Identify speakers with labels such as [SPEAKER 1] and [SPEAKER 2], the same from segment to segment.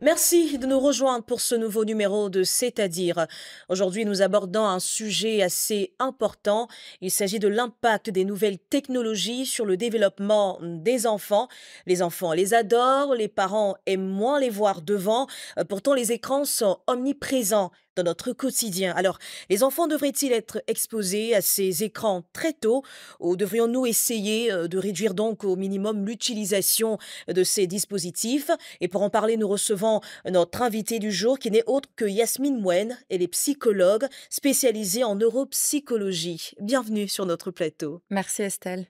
[SPEAKER 1] Merci de nous rejoindre pour ce nouveau numéro de C'est-à-dire. Aujourd'hui, nous abordons un sujet assez important. Il s'agit de l'impact des nouvelles technologies sur le développement des enfants. Les enfants les adorent, les parents aiment moins les voir devant. Euh, pourtant, les écrans sont omniprésents dans notre quotidien. Alors, les enfants devraient-ils être exposés à ces écrans très tôt ou devrions-nous essayer euh, de réduire donc au minimum l'utilisation de ces dispositifs Et pour en parler, nous recevons notre invité du jour qui n'est autre que Yasmine Mouen. Elle est psychologue spécialisée en neuropsychologie. Bienvenue sur notre plateau. Merci Estelle.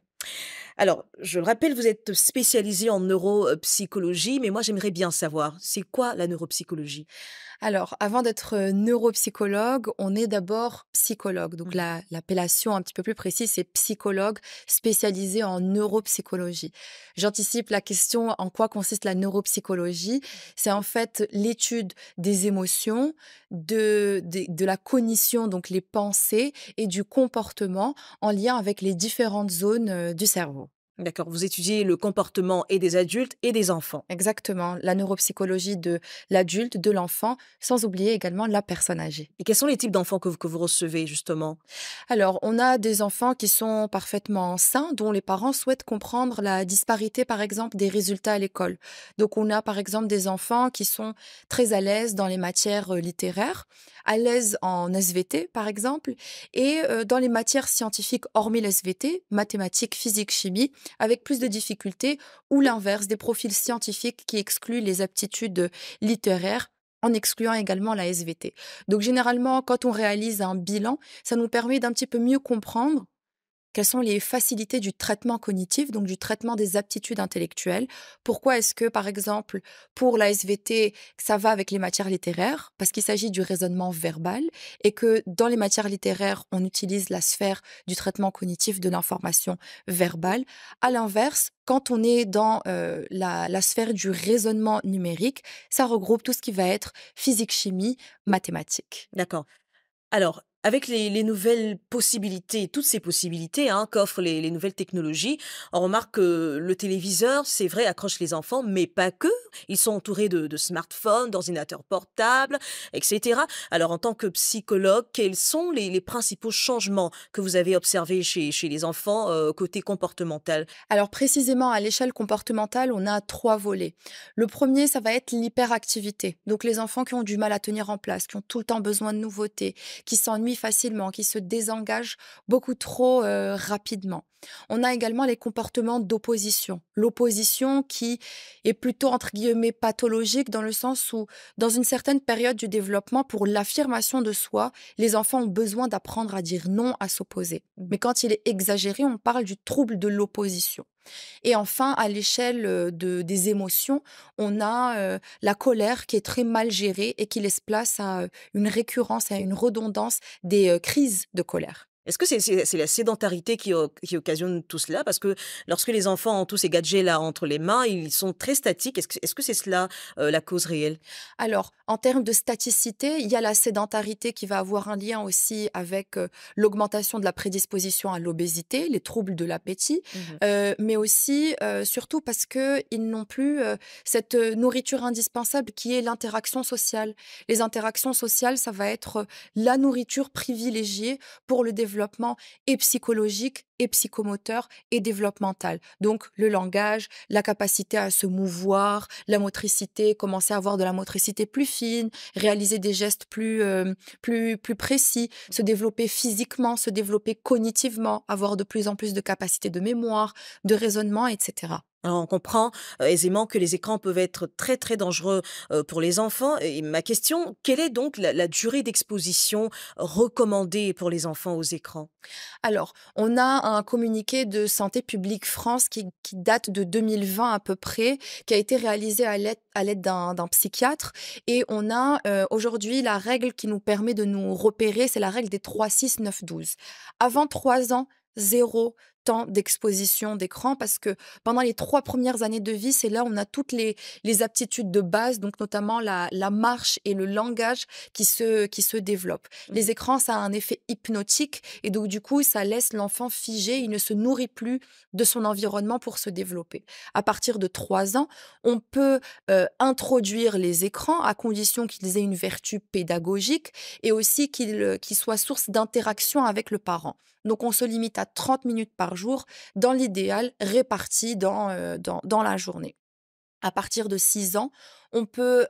[SPEAKER 1] Alors, je le rappelle, vous êtes spécialisée en neuropsychologie, mais moi j'aimerais bien savoir, c'est quoi la neuropsychologie alors, avant d'être euh, neuropsychologue,
[SPEAKER 2] on est d'abord psychologue. Donc, mmh. l'appellation un petit peu plus précise, c'est psychologue spécialisé en neuropsychologie. J'anticipe la question en quoi consiste la neuropsychologie. C'est en fait l'étude des émotions, de la cognition, donc les pensées, et du comportement en lien avec les différentes zones euh, du cerveau.
[SPEAKER 1] D'accord, vous étudiez le comportement et des adultes et des enfants. Exactement, la
[SPEAKER 2] neuropsychologie de l'adulte, de l'enfant, sans oublier également la personne âgée. Et quels sont les types d'enfants que, vous recevez justement Alors, on a des enfants qui sont parfaitement sains, dont les parents souhaitent comprendre la disparité, par exemple, des résultats à l'école. Donc, on a par exemple des enfants qui sont très à l'aise dans les matières euh, littéraires, à l'aise en SVT, par exemple, et euh, dans les matières scientifiques, hormis l'SVT, mathématiques, physique, chimie avec plus de difficultés, ou l'inverse, des profils scientifiques qui excluent les aptitudes littéraires en excluant également la SVT. Donc généralement, quand on réalise un bilan, ça nous permet d'un petit peu mieux comprendre quelles sont les facilités du traitement cognitif, donc du traitement des aptitudes intellectuelles. Pourquoi est-ce que, par exemple, pour la SVT, ça va avec les matières littéraires Parce qu'il s'agit du raisonnement verbal et que dans les matières littéraires, on utilise la sphère du traitement cognitif de l'information verbale. À l'inverse, quand on est dans euh, la, la, sphère du raisonnement numérique, ça regroupe tout ce qui va être physique, chimie, mathématiques.
[SPEAKER 1] D'accord. Alors, avec les, nouvelles possibilités, toutes ces possibilités hein, qu'offrent les, nouvelles technologies, on remarque que le téléviseur, c'est vrai, accroche les enfants, mais pas que. Ils sont entourés de, smartphones, d'ordinateurs portables, etc. Alors, en tant que psychologue, quels sont les, principaux changements que vous avez observés chez, chez les enfants euh, côté comportemental Alors, précisément, à l'échelle comportementale, on a trois volets. Le premier, ça
[SPEAKER 2] va être l'hyperactivité. Donc, les enfants qui ont du mal à tenir en place, qui ont tout le temps besoin de nouveautés, qui s'ennuient facilement, qui se désengagent beaucoup trop rapidement. On a également les comportements d'opposition. L'opposition qui est plutôt entre guillemets pathologique dans le sens où, dans une certaine période du développement, pour l'affirmation de soi, les enfants ont besoin d'apprendre à dire non, à s'opposer. Mais quand il est exagéré, on parle du trouble de l'opposition. Et enfin, à l'échelle de, des émotions, on a la colère qui est très mal gérée et qui laisse place à une récurrence, à une redondance des crises de colère.
[SPEAKER 1] Est-ce que c'est la sédentarité qui, occasionne tout cela Parce que lorsque les enfants ont tous ces gadgets-là entre les mains, ils sont très statiques. Est-ce que c'est cela euh, la cause réelle Alors, en termes de staticité, il y a la sédentarité qui va avoir un
[SPEAKER 2] lien aussi avec euh, l'augmentation de la prédisposition à l'obésité, les troubles de l'appétit, mmh euh, mais aussi, surtout parce qu'ils n'ont plus cette nourriture indispensable qui est l'interaction sociale. Les interactions sociales, ça va être la nourriture privilégiée pour le développement et psychologique et psychomoteur et développemental. Donc le langage, la capacité à se mouvoir, la motricité, commencer à avoir de la motricité plus fine, réaliser des gestes plus euh, plus plus précis, se développer physiquement, se développer cognitivement, avoir de plus en plus de capacités de mémoire,
[SPEAKER 1] de raisonnement, etc. Alors on comprend euh, aisément que les écrans peuvent être très très dangereux euh, pour les enfants. Et ma question, quelle est donc la, la durée d'exposition recommandée pour les enfants aux écrans Alors, on a un communiqué de Santé
[SPEAKER 2] publique France qui, qui date de 2020 à peu près, qui a été réalisé à l'aide d'un psychiatre. Et on a euh, aujourd'hui la règle qui nous permet de nous repérer, c'est la règle des 3, 6, 9, 12. Avant 3 ans, zéro d'exposition d'écran parce que pendant les trois premières années de vie, c'est là où on a toutes les, aptitudes de base, donc notamment la, marche et le langage qui se, qui se développent. Mmh. Les écrans, ça a un effet hypnotique et donc du coup, ça laisse l'enfant figé, il ne se nourrit plus de son environnement pour se développer. À partir de trois ans, on peut euh, introduire les écrans à condition qu'ils aient une vertu pédagogique et aussi qu'ils euh, soient source d'interaction avec le parent. Donc on se limite à 30 minutes par jour, dans l'idéal réparti dans, euh, dans, dans la journée. À partir de 6 ans, on peut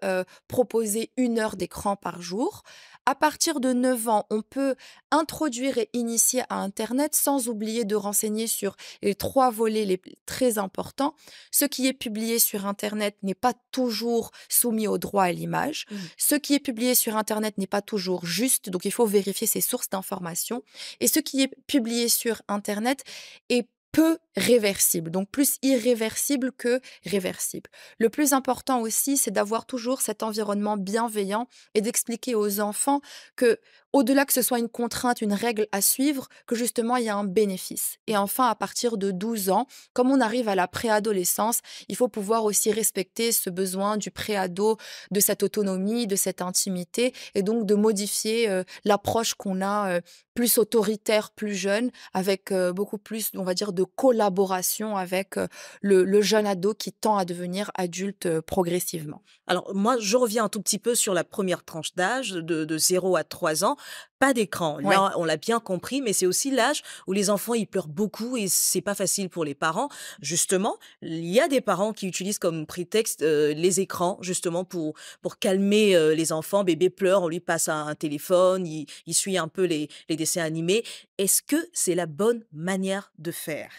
[SPEAKER 2] proposer une heure d'écran par jour. À partir de 9 ans, on peut introduire et initier à Internet sans oublier de renseigner sur les trois volets les très importants. Ce qui est publié sur Internet n'est pas toujours soumis au droit à l'image. Mmh. Ce qui est publié sur Internet n'est pas toujours juste, donc il faut vérifier ses sources d'information. Et ce qui est publié sur Internet est peu réversible, donc plus irréversible que réversible. Le plus important aussi, c'est d'avoir toujours cet environnement bienveillant et d'expliquer aux enfants que, au-delà que ce soit une contrainte, une règle à suivre, que justement il y a un bénéfice. Et enfin, à partir de 12 ans, comme on arrive à la préadolescence, il faut pouvoir aussi respecter ce besoin du préado, de cette autonomie, de cette intimité, et donc de modifier euh, l'approche qu'on a euh, plus autoritaire, plus jeune, avec euh, beaucoup plus, on va dire, de collaboration avec euh, le, jeune ado qui tend à devenir adulte euh, progressivement.
[SPEAKER 1] Alors moi, je reviens un tout petit peu sur la première tranche d'âge, de, de 0 à 3 ans pas d'écran. Là, on l'a bien compris, mais c'est aussi l'âge où les enfants ils pleurent beaucoup et c'est pas facile pour les parents. Justement, il y a des parents qui utilisent comme prétexte euh, les écrans justement pour pour calmer euh, les enfants. Bébé pleure, on lui passe un, téléphone, il, il, suit un peu les, les dessins animés. Est-ce que c'est la bonne manière de faire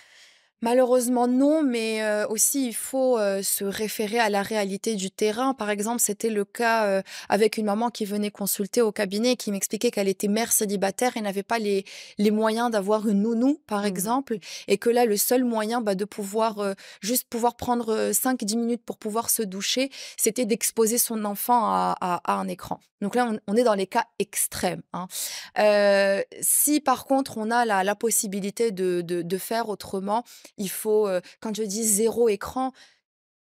[SPEAKER 2] Malheureusement non, mais euh, aussi il faut euh, se référer à la réalité du terrain. Par exemple, c'était le cas euh, avec une maman qui venait consulter au cabinet et qui m'expliquait qu'elle était mère célibataire et n'avait pas les, les moyens d'avoir une nounou, par mmh exemple, et que là, le seul moyen bah, de pouvoir juste pouvoir prendre 5-10 minutes pour pouvoir se doucher, c'était d'exposer son enfant à, un écran. Donc là, on, est dans les cas extrêmes. Hein. si par contre, on a la, possibilité de, de faire autrement, il faut, quand je dis zéro écran,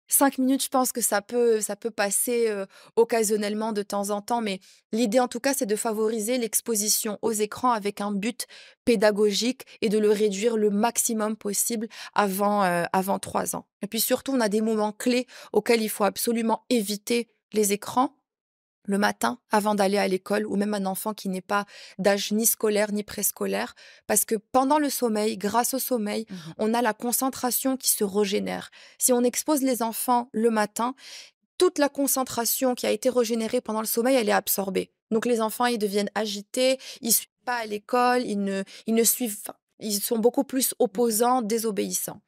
[SPEAKER 2] cinq minutes, je pense que ça peut, ça peut passer occasionnellement de temps en temps, mais l'idée en tout cas, c'est de favoriser l'exposition aux écrans avec un but pédagogique et de le réduire le maximum possible avant, avant trois ans. Et puis surtout, on a des moments clés auxquels il faut absolument éviter les écrans le matin avant d'aller à l'école ou même un enfant qui n'est pas d'âge ni scolaire ni préscolaire parce que pendant le sommeil, grâce au sommeil, mmh on a la concentration qui se régénère. Si on expose les enfants le matin, toute la concentration qui a été régénérée pendant le sommeil, elle est absorbée. Donc les enfants, ils deviennent agités, ils suivent pas à l'école, ils ne, ils ne suivent ils sont beaucoup plus opposants, désobéissants.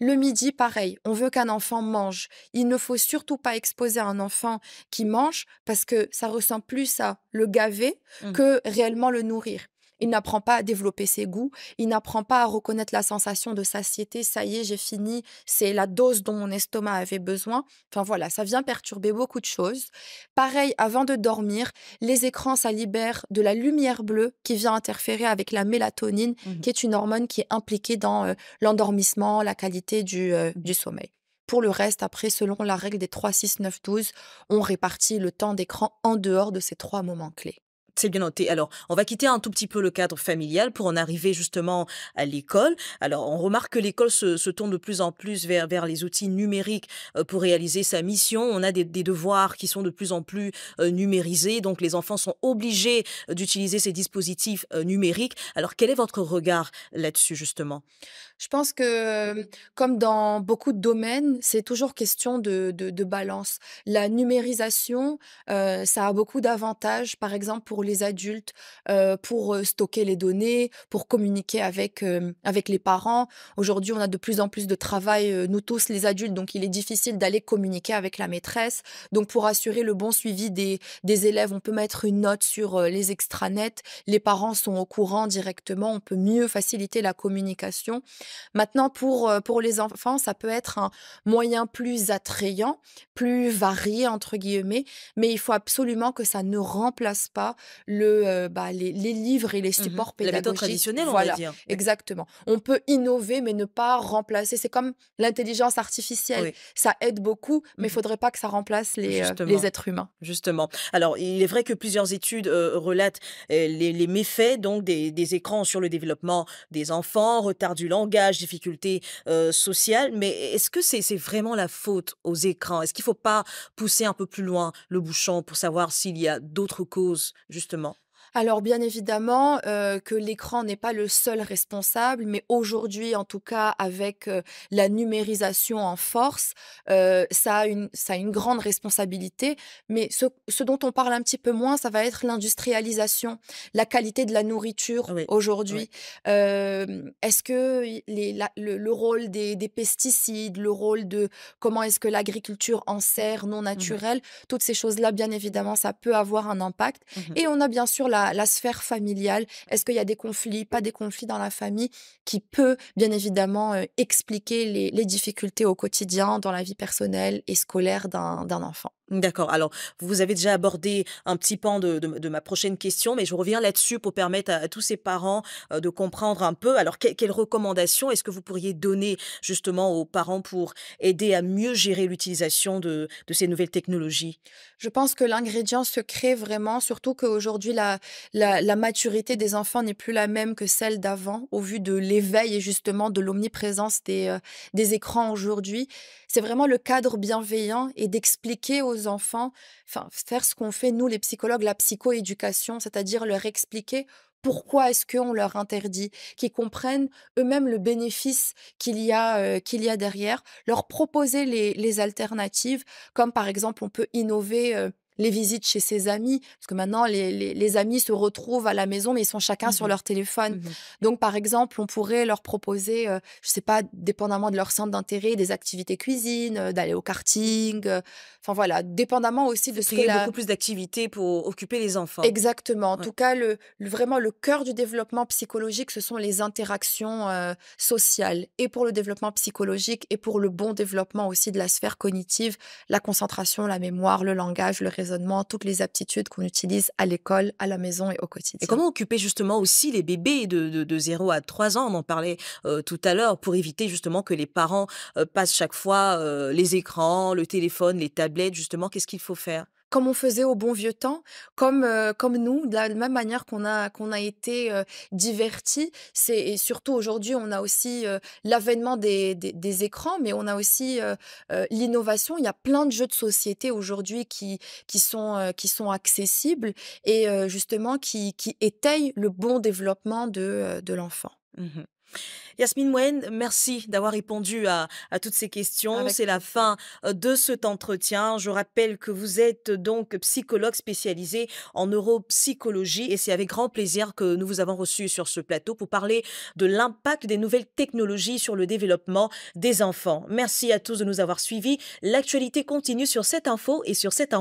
[SPEAKER 2] Le midi, pareil, on veut qu'un enfant mange. Il ne faut surtout pas exposer un enfant qui mange parce que ça ressemble plus à le gaver mmh. que réellement le nourrir. Il n'apprend pas à développer ses goûts, il n'apprend pas à reconnaître la sensation de satiété, ça y est, j'ai fini, c'est la dose dont mon estomac avait besoin. Enfin voilà, ça vient perturber beaucoup de choses. Pareil, avant de dormir, les écrans, ça libère de la lumière bleue qui vient interférer avec la mélatonine, mmh qui est une hormone qui est impliquée dans euh, l'endormissement, la qualité du, euh, du mmh. sommeil. Pour le reste, après, selon la règle des 3, 6, 9, 12, on répartit le temps d'écran en dehors de ces trois moments clés.
[SPEAKER 1] C'est bien noté. Alors, on va quitter un tout petit peu le cadre familial pour en arriver justement à l'école. Alors, on remarque que l'école se, tourne de plus en plus vers, vers les outils numériques euh, pour réaliser sa mission. On a des, devoirs qui sont de plus en plus euh, numérisés, donc les enfants sont obligés euh, d'utiliser ces dispositifs numériques. Alors, quel est votre regard là-dessus justement Je pense que,
[SPEAKER 2] comme dans beaucoup de domaines, c'est toujours question de, de, balance. La numérisation, ça a beaucoup d'avantages, par exemple pour les adultes, pour stocker les données, pour communiquer avec, avec les parents. Aujourd'hui, on a de plus en plus de travail, nous tous les adultes, donc il est difficile d'aller communiquer avec la maîtresse. Donc pour assurer le bon suivi des, des élèves, on peut mettre une note sur les extranets. Les parents sont au courant directement, on peut mieux faciliter la communication. Maintenant, pour, pour les enfants, ça peut être un moyen plus attrayant, plus varié, entre guillemets, mais il faut absolument que ça ne remplace pas le, euh, bah, les, livres et les mmh supports pédagogiques. traditionnels on va dire. Exactement. On peut innover, mais ne pas remplacer. C'est comme l'intelligence artificielle. Ça aide beaucoup, mais il ne mmh faudrait pas que ça remplace les, euh, les, êtres humains.
[SPEAKER 1] Justement. Alors, il est vrai que plusieurs études euh, relatent les, les, méfaits donc, des, des, écrans sur le développement des enfants, retard du langage, difficultés sociales. Mais est-ce que c'est c'est vraiment la faute aux écrans Est-ce qu'il ne faut pas pousser un peu plus loin le bouchon pour savoir s'il y a d'autres causes, justement justement
[SPEAKER 2] alors bien évidemment euh, que l'écran n'est pas le seul responsable, mais aujourd'hui en tout cas avec euh, la numérisation en force, euh, ça, a une, ça une grande responsabilité. Mais ce, dont on parle un petit peu moins, ça va être l'industrialisation, la qualité de la nourriture aujourd'hui. Est-ce que le, rôle des, pesticides, le rôle de comment est-ce que l'agriculture en serre non mmh naturelle, toutes ces choses-là, bien évidemment, ça peut avoir un impact. Mmh Et on a bien sûr la la, sphère familiale Est-ce qu'il y a des conflits, pas des conflits dans la famille qui peut bien évidemment euh, expliquer les difficultés au quotidien dans la vie personnelle et scolaire d'un enfant
[SPEAKER 1] D'accord. Alors, vous avez déjà abordé un petit pan de, de, ma prochaine question, mais je reviens là-dessus pour permettre à, tous ces parents euh, de comprendre un peu. Alors, quelles recommandations est-ce que vous pourriez donner justement aux parents pour aider à mieux gérer l'utilisation de, de, ces nouvelles technologies
[SPEAKER 2] Je pense que l'ingrédient secret vraiment, surtout qu'aujourd'hui, la, la, maturité des enfants n'est plus la même que celle d'avant, au vu de l'éveil et justement de l'omniprésence des, euh, des écrans aujourd'hui. C'est vraiment le cadre bienveillant et d'expliquer aux enfants, enfin, faire ce qu'on fait, nous, les psychologues, la psychoéducation, c'est-à-dire leur expliquer pourquoi est-ce qu'on leur interdit, qu'ils comprennent eux-mêmes le bénéfice qu'il y, a, euh, qu'il y a derrière, leur proposer les, alternatives, comme par exemple on peut innover. Euh, les visites chez ses amis, parce que maintenant les, amis se retrouvent à la maison, mais ils sont chacun sur mmh leur téléphone. Mmh Donc par exemple, on pourrait leur proposer, euh, je ne sais pas, dépendamment de leur centre d'intérêt, des activités cuisine, euh, d'aller au karting, euh, enfin voilà, dépendamment
[SPEAKER 1] aussi de ce que a beaucoup plus d'activités pour occuper les enfants.
[SPEAKER 2] Exactement. En tout cas, le, vraiment le cœur du développement psychologique, ce sont les interactions sociales, et pour le développement psychologique, et pour le bon développement aussi de la sphère cognitive, la concentration, la mémoire, le langage, le toutes les aptitudes qu'on utilise à l'école, à la maison et au quotidien. Et
[SPEAKER 1] comment occuper justement aussi les bébés de, de, 0 à 3 ans, on en parlait euh, tout à l'heure, pour éviter justement que les parents euh, passent chaque fois euh, les écrans, le téléphone, les tablettes, justement, qu'est-ce qu'il faut faire
[SPEAKER 2] comme on faisait au bon vieux temps, comme, euh, comme nous, de la même manière qu'on a, qu'on a été diverti. Euh, divertis. C'est, et surtout aujourd'hui, on a aussi euh, l'avènement des, des, écrans, mais on a aussi l'innovation. Il y a plein de jeux de société aujourd'hui qui, qui, sont, qui sont accessibles et justement qui, qui étayent le bon développement de, de l'enfant. Mmh
[SPEAKER 1] Yasmine Mouen, merci d'avoir répondu à, toutes ces questions. C'est la fin euh, de cet entretien. Je rappelle que vous êtes euh, donc psychologue spécialisé en neuropsychologie et c'est avec grand plaisir que nous vous avons reçu sur ce plateau pour parler de l'impact des nouvelles technologies sur le développement des enfants. Merci à tous de nous avoir suivis. L'actualité continue sur cette info et sur cette